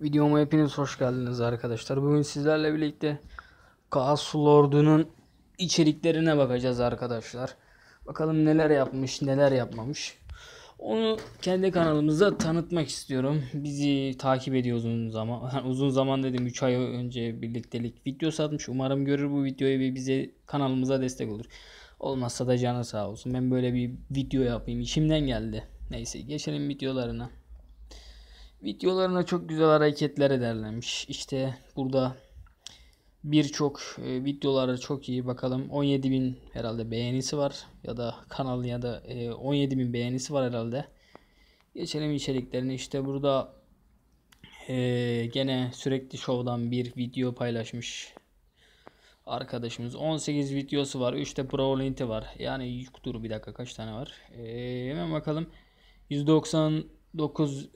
Videoma hepiniz hoş geldiniz arkadaşlar. Bugün sizlerle birlikte Chaos Lord'unun içeriklerine bakacağız arkadaşlar. Bakalım neler yapmış, neler yapmamış. Onu kendi kanalımıza tanıtmak istiyorum. Bizi takip ediyor uzun zaman. uzun zaman dedim 3 ay önce birliktelik video satmış. Umarım görür bu videoyu ve bize kanalımıza destek olur. Olmazsa da canı sağ olsun. Ben böyle bir video yapayım. İçimden geldi. Neyse geçelim videolarına. Videolarına çok güzel hareketler ederlemiş. İşte burada birçok e, videoları çok iyi. Bakalım 17.000 herhalde beğenisi var. Ya da kanal ya da 17.000 e, beğenisi var herhalde. Geçelim içeriklerini. İşte burada ee, gene sürekli şovdan bir video paylaşmış arkadaşımız. 18 videosu var. 3 de var. Yani dur bir dakika kaç tane var. Ee, hemen bakalım. 199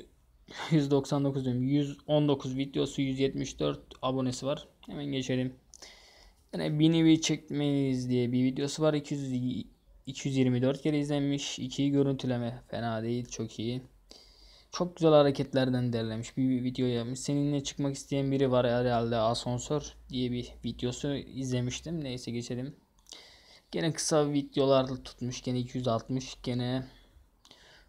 199 diyorum. 119 videosu 174 abonesi var. Hemen geçelim. yine 1000 evi çekmeyiz diye bir videosu var. 200, 224 kere izlenmiş. 2 görüntüleme fena değil. Çok iyi. Çok güzel hareketlerden derlemiş. Bir video yapmış. Seninle çıkmak isteyen biri var herhalde asansör diye bir videosu izlemiştim. Neyse geçelim. Gene kısa videolar tutmuş. Gene 260. Gene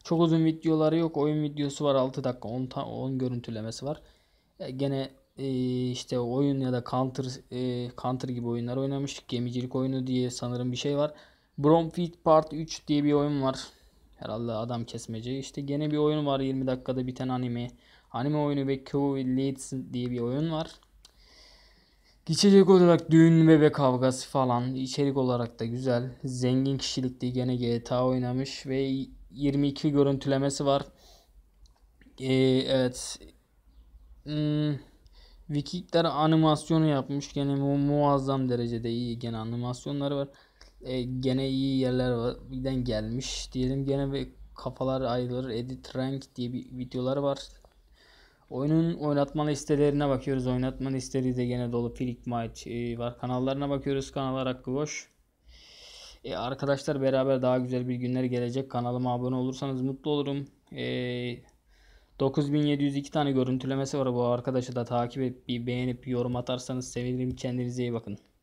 çok uzun videoları yok. Oyun videosu var 6 dakika 10, 10 görüntülemesi var. E, gene e, işte oyun ya da Counter, e, Counter gibi oyunlar oynamış. Gemicilik oyunu diye sanırım bir şey var. Bromfield Part 3 diye bir oyun var. Herhalde adam kesmece. İşte gene bir oyun var 20 dakikada biten anime. Anime oyunu ve Q Leads diye bir oyun var. Geçecek olarak düğün bebe kavgası falan içerik olarak da güzel. Zengin kişilikli gene GTA oynamış ve 22 görüntülemesi var. Ee, evet. Hmm, Vikingler animasyonu yapmış. Gene bu muazzam derecede iyi gene animasyonları var. Ee, gene iyi yerler var. Birden gelmiş. Diyelim gene bir kafalar ayrılır. Edit Rank diye bir videoları var. Oyunun oynatma listelerine bakıyoruz. Oynatma listeleri de gene dolu. Frigmite var. Kanallarına bakıyoruz. Kanallar hakkı boş. E, arkadaşlar beraber daha güzel bir günler gelecek. Kanalıma abone olursanız mutlu olurum. E, 9702 tane görüntülemesi var bu arkadaşı da takip edip bir beğenip bir yorum atarsanız sevinirim. Kendinize iyi bakın.